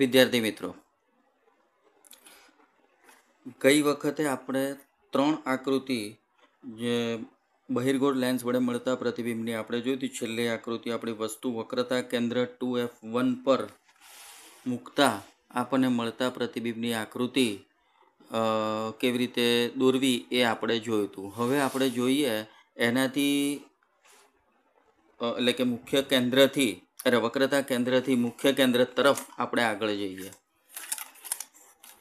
વિદ્યાર્થી મિત્રો કઈ વખતે આપણે ત્રણ આકૃતિ જે બહિર્ગોળ લેન્સ વડે મળતા પ્રતિબિંબની આપણે જોઈ હતી છેલ્લે આકૃતિ આપણી વસ્તુ વક્રતા કેન્દ્ર ટુ એફ વન પર મૂકતા આપણને મળતા પ્રતિબિંબની આકૃતિ કેવી રીતે દોરવી એ આપણે જોયું હતું હવે આપણે જોઈએ એનાથી એટલે કે મુખ્ય કેન્દ્રથી અરે વક્રતા કેન્દ્રથી મુખ્ય કેન્દ્ર તરફ આપણે આગળ જઈએ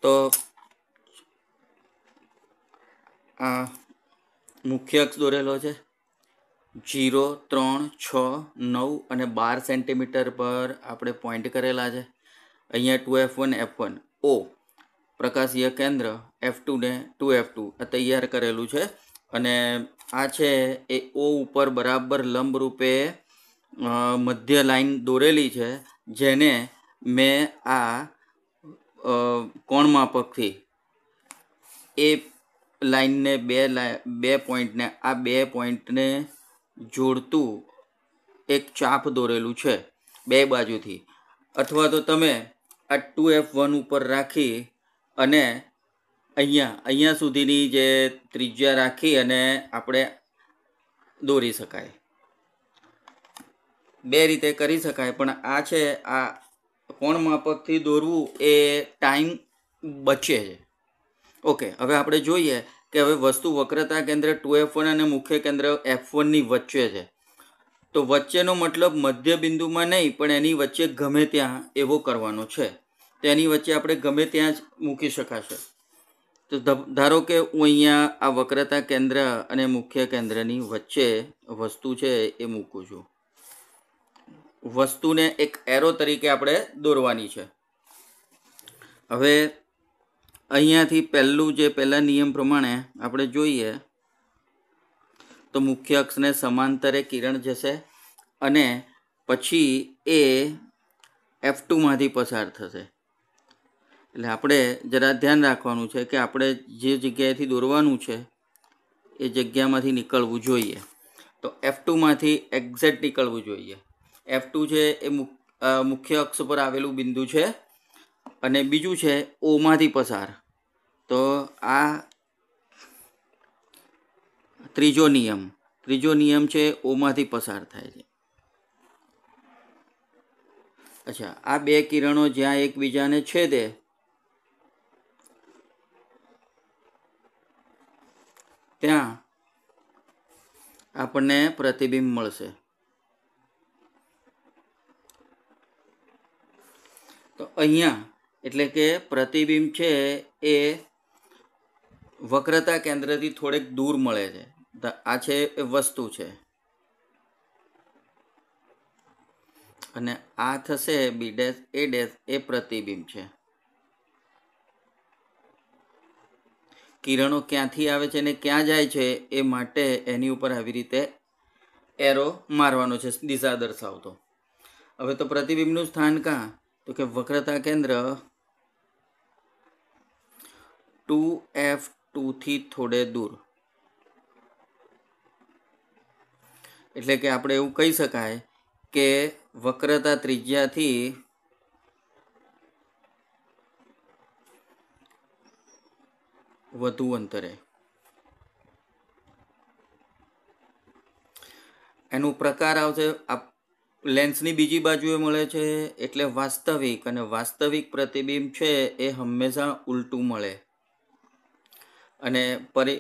તો આ મુખ્ય અક્ષ દોરેલો છે જીરો ત્રણ છ નવ અને બાર સેન્ટીમીટર પર આપણે પોઈન્ટ કરેલા છે અહીંયા two F one F one O પ્રકાશીય કેન્દ્ર એફ ટુને ટુ એફ ટુ આ તૈયાર કરેલું છે અને આ છે એ ઓ ઉપર બરાબર લંબરૂપે મધ્ય લાઈન દોરેલી છે જેને મેં આ કોણ માપકથી એ લાઇનને બે બે પોઈન્ટને આ બે પોઈન્ટને જોડતું એક ચાપ દોરેલું છે બે બાજુથી અથવા તો તમે આ ટુ એફ વન ઉપર રાખી અને અહીંયા અહીંયા સુધીની જે ત્રિજ્યા રાખી અને આપણે દોરી શકાય બે રીતે કરી શકાય પણ આ છે આ કોણ માપકથી દોરવું એ ટાઈમ બચે છે ઓકે હવે આપણે જોઈએ કે હવે વસ્તુ વક્રતા કેન્દ્ર ટુ એફ વન અને મુખ્ય કેન્દ્ર એફ વનની વચ્ચે છે તો વચ્ચેનો મતલબ મધ્ય બિંદુમાં નહીં પણ એની વચ્ચે ગમે ત્યાં એવો કરવાનો છે તેની વચ્ચે આપણે ગમે ત્યાં જ મૂકી શકાશે તો ધારો કે હું અહીંયા આ વક્રતા કેન્દ્ર અને મુખ્ય કેન્દ્રની વચ્ચે વસ્તુ છે એ મૂકું છું વસ્તુને એક એરો તરીકે આપણે દોરવાની છે હવે અહીંયાથી પહેલું જે પહેલા નિયમ પ્રમાણે આપણે જોઈએ તો મુખ્ય અક્ષને સમાંતરે કિરણ જશે અને પછી એ એફ ટુમાંથી પસાર થશે એટલે આપણે જરા ધ્યાન રાખવાનું છે કે આપણે જે જગ્યાએથી દોરવાનું છે એ જગ્યામાંથી નીકળવું જોઈએ તો એફ ટુમાંથી એક્ઝેક્ટ નીકળવું જોઈએ એફ ટુ છે એ મુખ્ય અક્ષ પર આવેલું બિંદુ છે અને બીજું છે ઓમાંથી પસાર તો આ ત્રીજો નિયમ ત્રીજો નિયમ છે ઓમાંથી પસાર થાય છે અચ્છા આ બે કિરણો જ્યાં એકબીજાને છેદે ત્યાં આપણને પ્રતિબિંબ મળશે તો અહીંયા એટલે કે પ્રતિબિંબ છે એ વક્રતા કેન્દ્રથી થોડેક દૂર મળે છે આ છે એ વસ્તુ છે અને આ થશે બી ડેસ એ ડેસ એ પ્રતિબિંબ છે કિરણો ક્યાંથી આવે છે અને ક્યાં જાય છે એ માટે એની ઉપર આવી રીતે એરો મારવાનો છે દિશા દર્શાવતો હવે તો પ્રતિબિંબનું સ્થાન કાં તો કે વક્રતા કેન્દ્ર ટુ એફ ટુથી થોડે દૂર એટલે કે આપણે એવું કહી શકાય કે વક્રતા ત્રિજ્યાથી વધુ અંતરે એનું પ્રકાર આવશે લેન્સની બીજી બાજુએ મળે છે એટલે વાસ્તવિક અને વાસ્તવિક પ્રતિબિંબ છે એ હંમેશા ઉલટું મળે અને પરિ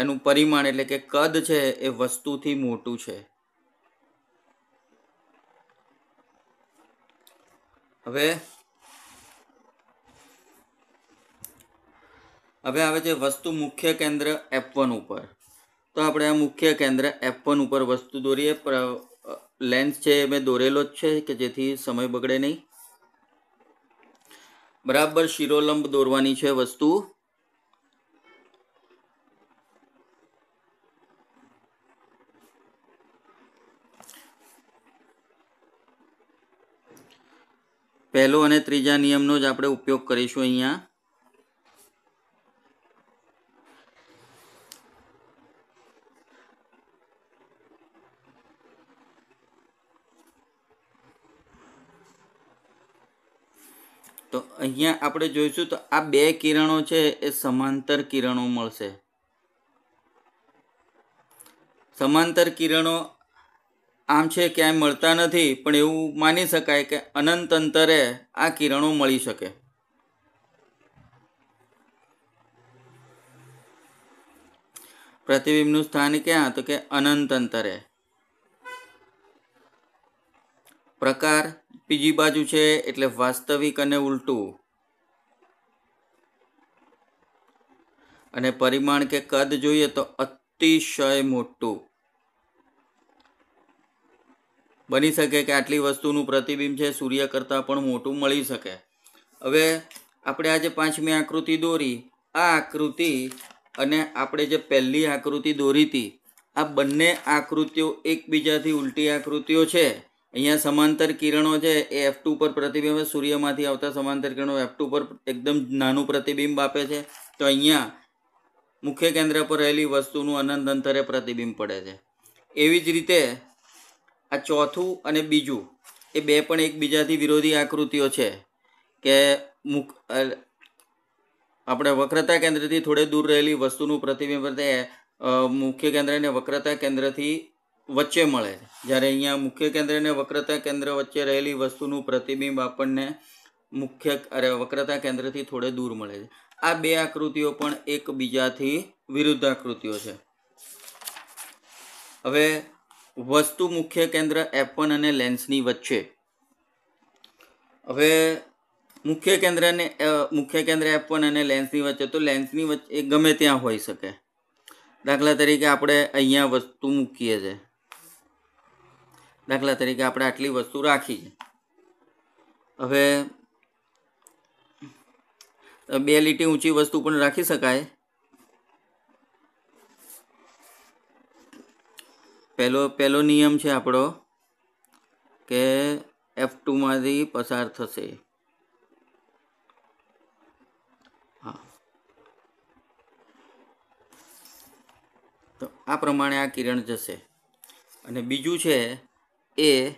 એનું પરિમાણ એટલે કે કદ છે એ વસ્તુથી મોટું છે હવે હવે આવે છે વસ્તુ મુખ્ય કેન્દ્ર એફ વન ઉપર તો આપણે આ મુખ્ય કેન્દ્ર એફ વન ઉપર વસ્તુ દોરીએ લેન્સ છે એ મેં દોરેલો જ છે કે જેથી સમય બગડે નહીં બરાબર શિરોલંબ દોરવાની છે વસ્તુ પહેલો અને ત્રીજા નિયમનો જ આપણે ઉપયોગ કરીશું અહીંયા તો અહીંયા આપણે જોઈશું તો આ બે કિરણો છે એ સમાંતર કિરણો મળશે સમાંતર કિરણો આમ છે ક્યાંય મળતા નથી પણ એવું માની શકાય કે અનંત અંતરે આ કિરણો મળી શકે પ્રતિબિંબનું સ્થાન ક્યાં તો કે અનંત અંતરે પ્રકાર બીજી બાજુ છે એટલે વાસ્તવિક અને ઉલટું અને પરિમાણ કે કદ જોઈએ તો અતિશય મોટું બની શકે કે આટલી વસ્તુનું પ્રતિબિંબ છે સૂર્ય કરતાં પણ મોટું મળી શકે હવે આપણે આજે પાંચમી આકૃતિ દોરી આ આકૃતિ અને આપણે જે પહેલી આકૃતિ દોરી હતી આ બંને આકૃતિઓ એકબીજાથી ઉલટી આકૃતિઓ છે અહીંયા સમાંતર કિરણો છે એ એફ ટુ પર પ્રતિબિંબ સૂર્યમાંથી આવતા સમાંતર કિરણો એફ ટુ પર એકદમ નાનું પ્રતિબિંબ આપે છે તો અહીંયા મુખ્ય કેન્દ્ર પર રહેલી વસ્તુનું અનંત અંતરે પ્રતિબિંબ પડે છે એવી જ રીતે આ ચોથું અને બીજું એ બે પણ એકબીજાથી વિરોધી આકૃતિઓ છે કે મુખ આપણે વક્રતા કેન્દ્રથી થોડે દૂર રહેલી વસ્તુનું પ્રતિબિંબ મુખ્ય કેન્દ્ર અને વક્રતા કેન્દ્રથી વચ્ચે મળે છે જ્યારે અહીંયા મુખ્ય કેન્દ્ર અને વક્રતા કેન્દ્ર વચ્ચે રહેલી વસ્તુનું પ્રતિબિંબ આપણને મુખ્ય અરે વક્રતા કેન્દ્રથી થોડે દૂર મળે છે આ બે આકૃતિઓ પણ એકબીજાથી વિરુદ્ધ આકૃતિઓ છે હવે વસ્તુ મુખ્ય કેન્દ્ર એફ અને લેન્સની વચ્ચે હવે મુખ્ય કેન્દ્રને મુખ્ય કેન્દ્ર એફ અને લેન્સની વચ્ચે તો લેન્સની વચ્ચે એ ગમે ત્યાં હોઈ શકે દાખલા તરીકે આપણે અહીંયા વસ્તુ મૂકીએ છીએ દાખલા તરીકે આપણે આટલી વસ્તુ રાખી છે હવે બે લીટી ઊંચી વસ્તુ પણ રાખી શકાય પહેલો પહેલો નિયમ છે આપણો કે એફ ટુમાંથી પસાર થશે હા તો આ પ્રમાણે આ કિરણ જશે અને બીજું છે એ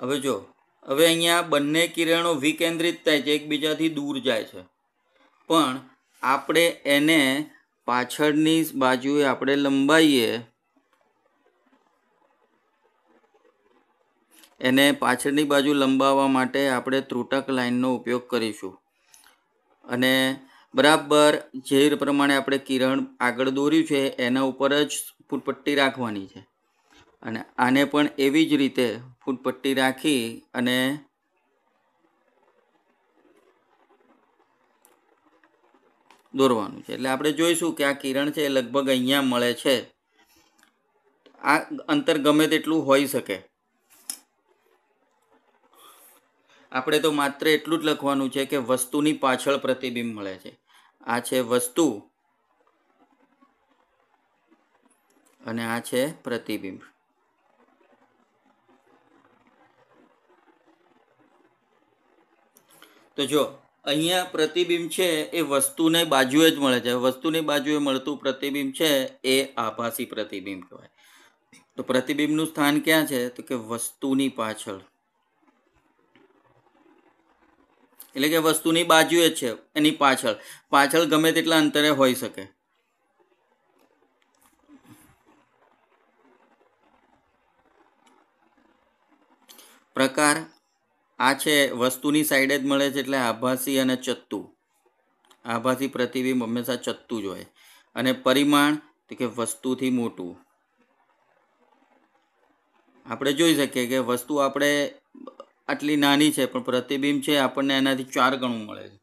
હવે જો હવે અહીંયા બંને કિરણો વિકેન્દ્રિત થાય છે એકબીજાથી દૂર જાય છે પણ આપણે એને પાછળની બાજુએ આપણે લંબાઈએ એને પાછળની બાજુ લંબાવવા માટે આપણે ત્રુટક લાઇનનો ઉપયોગ કરીશું અને બરાબર જે પ્રમાણે આપણે કિરણ આગળ દોર્યું છે એના ઉપર જ ફૂટપટ્ટી રાખવાની છે અને આને પણ એવી જ રીતે ફૂટપટ્ટી રાખી અને દોરવાનું છે એટલે આપણે જોઈશું કે આ કિરણ છે એ લગભગ અહીંયા મળે છે આ અંતર ગમે તેટલું હોઈ શકે આપણે તો માત્ર એટલું જ લખવાનું છે કે વસ્તુની પાછળ પ્રતિબિંબ મળે છે આ છે વસ્તુ અને આ છે પ્રતિબિંબ તો જો અહીંયા પ્રતિબિંબ છે એ વસ્તુને બાજુએ જ મળે છે વસ્તુની બાજુએ મળતું પ્રતિબિંબ છે એ આભાસી પ્રતિબિંબ કહેવાય તો પ્રતિબિંબનું સ્થાન ક્યાં છે તો કે વસ્તુની પાછળ એટલે કે વસ્તુની બાજુએ છે એની પાછળ પાછળ ગમે તેટલા અંતરે હોઈ શકે પ્રકાર આ છે વસ્તુની સાઈડે જ મળે છે એટલે આભાસી અને ચત્તુ આભાસી પ્રતિબિંબ હંમેશા ચત્તુ જ હોય અને પરિમાણ તો કે વસ્તુથી મોટું આપણે જોઈ શકીએ કે વસ્તુ આપણે આટલી નાની છે પણ પ્રતિબિંબ છે આપણને એનાથી ચાર ગણું મળે છે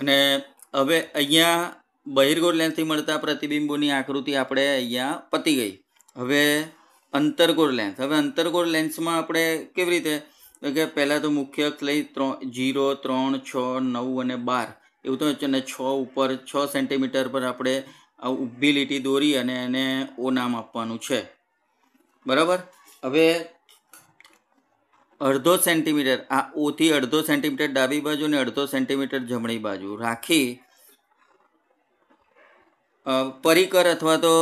અને હવે અહીંયા બહિર્ગોળ લેન્સથી મળતા પ્રતિબિંબોની આકૃતિ આપણે અહીંયા પતી ગઈ હવે અંતરગોળ લેન્સ હવે અંતરગોળ લેન્સમાં આપણે કેવી રીતે કે પહેલાં તો મુખ્ય લઈ ત્રણ જીરો ત્રણ છ નવ અને બાર એવું તો અને છ ઉપર છ સેન્ટીમીટર પર આપણે ઊભી લીટી દોરી અને એને ઓ નામ આપવાનું છે બરાબર હવે અડધો સેન્ટીમીટર આ ઓથી અડધો સેન્ટીમીટર ડાબી બાજુ અને અડધો સેન્ટીમીટર જમણી બાજુ રાખી પરિકર અથવા તો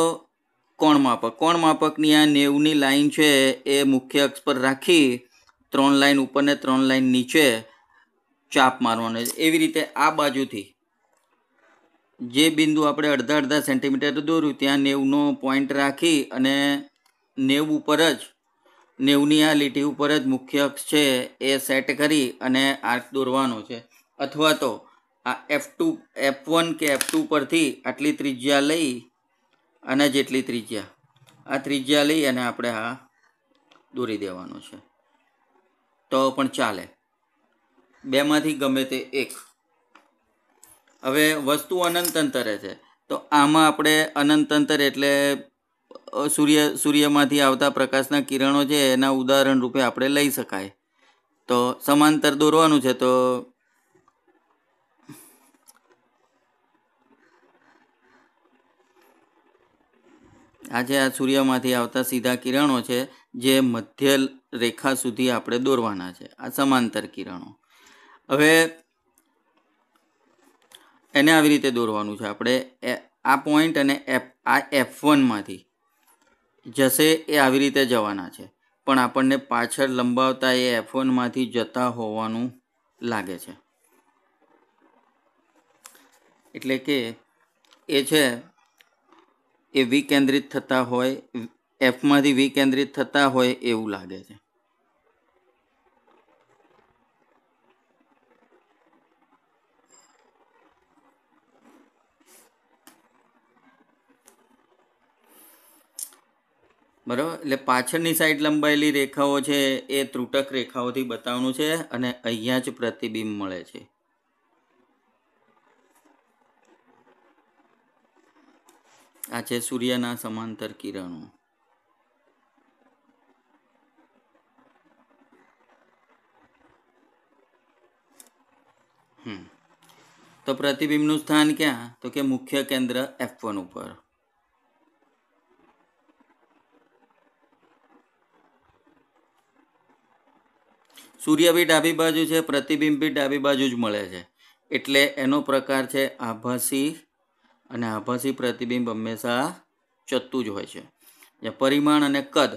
કોણ માપક કોણ માપકની આ નેવની લાઈન છે એ મુખ્ય અક્ષ પર રાખી ત્રણ લાઈન ઉપર ને ત્રણ લાઈન નીચે ચાપ મારવાનો એવી રીતે આ બાજુથી જે બિંદુ આપણે અડધા અડધા સેન્ટીમીટર દોર્યું ત્યાં નેવનો પોઈન્ટ રાખી અને નેવ ઉપર જ નેવની આ લીટી ઉપર જ મુખ્ય અક્ષ છે એ સેટ કરી અને આર્ક દોરવાનો છે અથવા તો આ એફ ટુ એફ વન કે એફ ટુ પરથી આટલી ત્રિજ્યા લઈ અને જેટલી ત્રિજ્યા આ ત્રિજ્યા લઈ અને આપણે આ દોરી દેવાનો છે તો પણ ચાલે બેમાંથી ગમે તે એક હવે વસ્તુ અનંત અંતરે છે તો આમાં આપણે અનંત અંતર એટલે સૂર્ય સૂર્યમાંથી આવતા પ્રકાશના કિરણો છે એના ઉદાહરણ રૂપે આપણે લઈ શકાય તો સમાંતર દોરવાનું છે તો આજે આ સૂર્યમાંથી આવતા સીધા કિરણો છે જે મધ્ય રેખા સુધી આપણે દોરવાના છે આ સમાંતર કિરણો હવે એને આવી રીતે દોરવાનું છે આપણે આ પોઈન્ટ અને એફ આ એફ વનમાંથી જશે એ આવી રીતે જવાના છે પણ આપણને પાછળ લંબાવતા એ એફ વનમાંથી જતા હોવાનું લાગે છે એટલે કે એ છે એ વિકેન્દ્રિત થતા હોય એફમાંથી વિકેન્દ્રિત થતા હોય એવું લાગે છે બરાબર એટલે પાછળની સાઈડ લંબાયેલી રેખાઓ છે એ ત્રુટક રેખાઓથી બતાવવાનું છે અને અહીંયા જ પ્રતિબિંબ મળે છે આ છે સૂર્યના સમાંતર કિરણો તો પ્રતિબિંબનું સ્થાન ક્યાં તો કે મુખ્ય કેન્દ્ર એફ વન ઉપર સૂર્ય બી ડાબી બાજુ છે પ્રતિબિંબ બી ડાબી બાજુ જ મળે છે એટલે એનો પ્રકાર છે આભાસી અને આભાસી પ્રતિબિંબ હંમેશા ચત્તું જ હોય છે પરિમાણ અને કદ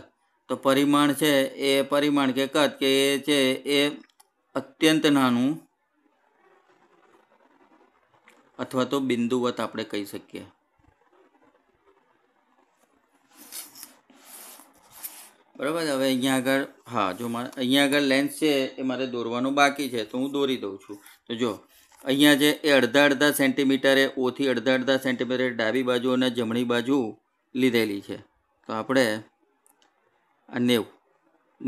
તો પરિમાણ છે એ પરિમાણ કે કદ કે એ છે એ અત્યંત નાનું અથવા તો બિંદુવત આપણે કહી શકીએ બરાબર હવે અહીંયા આગળ હા જો મારે અહીંયા આગળ લેન્સ છે એ મારે દોરવાનું બાકી છે તો હું દોરી દઉં છું તો જો અહીંયા જે એ અડધા અડધા સેન્ટીમીટરે ઓથી અડધા અડધા સેન્ટીમીટરે ડાબી બાજુ અને જમણી બાજુ લીધેલી છે તો આપણે આ નેવ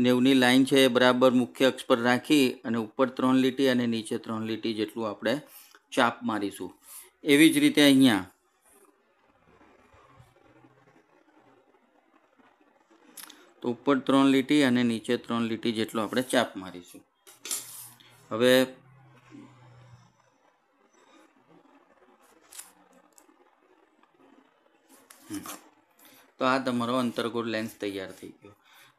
નેવની લાઇન છે એ બરાબર મુખ્ય અક્ષ પર રાખી અને ઉપર ત્રણ લીટી અને નીચે ત્રણ લીટી જેટલું આપણે ચાપ મારીશું એવી જ રીતે અહીંયા તો ઉપર ત્રણ લીટી અને નીચે ત્રણ લીટી જેટલો આપણે ચાપ મારીશું હવે તો આ તમારો અંતર્ગોળ લેન્સ તૈયાર થઈ ગયો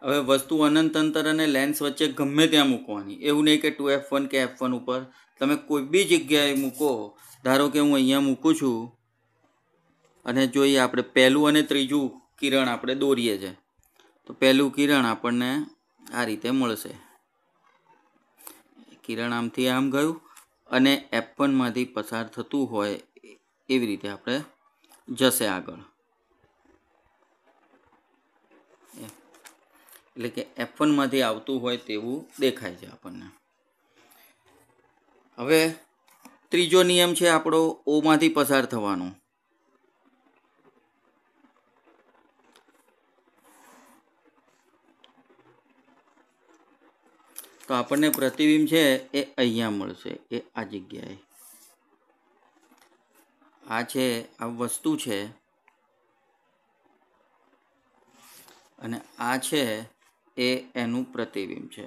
હવે વસ્તુ અનંત અંતર અને લેન્સ વચ્ચે ગમે ત્યાં મૂકવાની એવું નહીં કે ટુ એફ વન કે એફ વન ઉપર તમે કોઈ બી જગ્યાએ મૂકો ધારો કે હું અહીંયા મૂકું છું અને જોઈએ આપણે પહેલું અને ત્રીજું કિરણ આપણે દોરીએ છીએ તો પહેલું કિરણ આપણને આ રીતે મળશે કિરણ આમથી આમ ગયું અને એપ પસાર થતું હોય એવી રીતે આપણે જશે આગળ એટલે કે એફ આવતું હોય તેવું દેખાય છે આપણને હવે ત્રીજો નિયમ છે આપણો ઓમાંથી પસાર થવાનો તો આપણને પ્રતિબિંબ છે એ અહીંયા મળશે એ આ જગ્યાએ આ છે આ વસ્તુ છે અને આ છે એ એનું પ્રતિબિંબ છે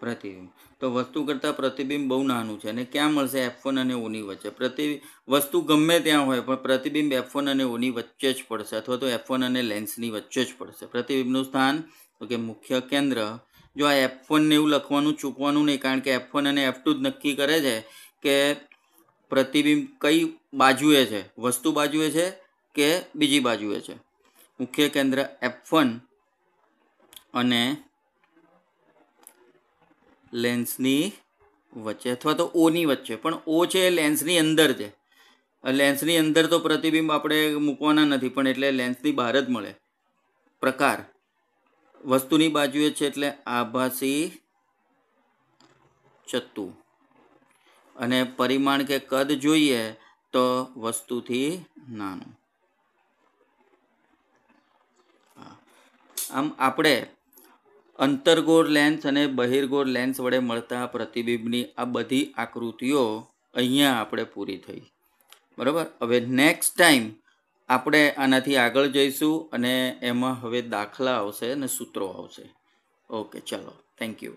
પ્રતિબિંબ તો વસ્તુ કરતાં પ્રતિબિંબ બહુ નાનું છે અને ક્યાં મળશે એફ અને ઓની વચ્ચે પ્રતિ વસ્તુ ગમે ત્યાં હોય પણ પ્રતિબિંબ એફ અને ઓની વચ્ચે જ પડશે અથવા તો એફ વન અને લેન્સની વચ્ચે જ પડશે પ્રતિબિંબનું સ્થાન તો કે મુખ્ય કેન્દ્ર જો આ એફ ને એવું લખવાનું ચૂકવાનું નહીં કારણ કે એફ વન અને એફ જ નક્કી કરે છે કે પ્રતિબિંબ કઈ બાજુએ છે વસ્તુ બાજુએ છે કે બીજી બાજુએ છે મુખ્ય કેન્દ્ર એફ અને લેન્સની વચ્ચે અથવા તો ઓની વચ્ચે પણ ઓ છે એ લેન્સની અંદર છે લેન્સની અંદર તો પ્રતિબિંબ આપણે મૂકવાના નથી પણ એટલે લેન્સની બહાર જ મળે પ્રકાર વસ્તુની બાજુએ છે એટલે આભાસી ચત્તુ અને પરિમાણ કે કદ જોઈએ તો વસ્તુથી નાનું આમ આપણે અંતર્ગોળ લેન્સ અને બહિર્ગોળ લેન્સ વડે મળતા પ્રતિબિંબની આ બધી આકૃતિઓ અહીંયા આપણે પૂરી થઈ બરાબર હવે નેક્સ્ટ ટાઈમ આપણે આનાથી આગળ જઈશું અને એમાં હવે દાખલા આવશે અને સૂત્રો આવશે ઓકે ચાલો થેન્ક યુ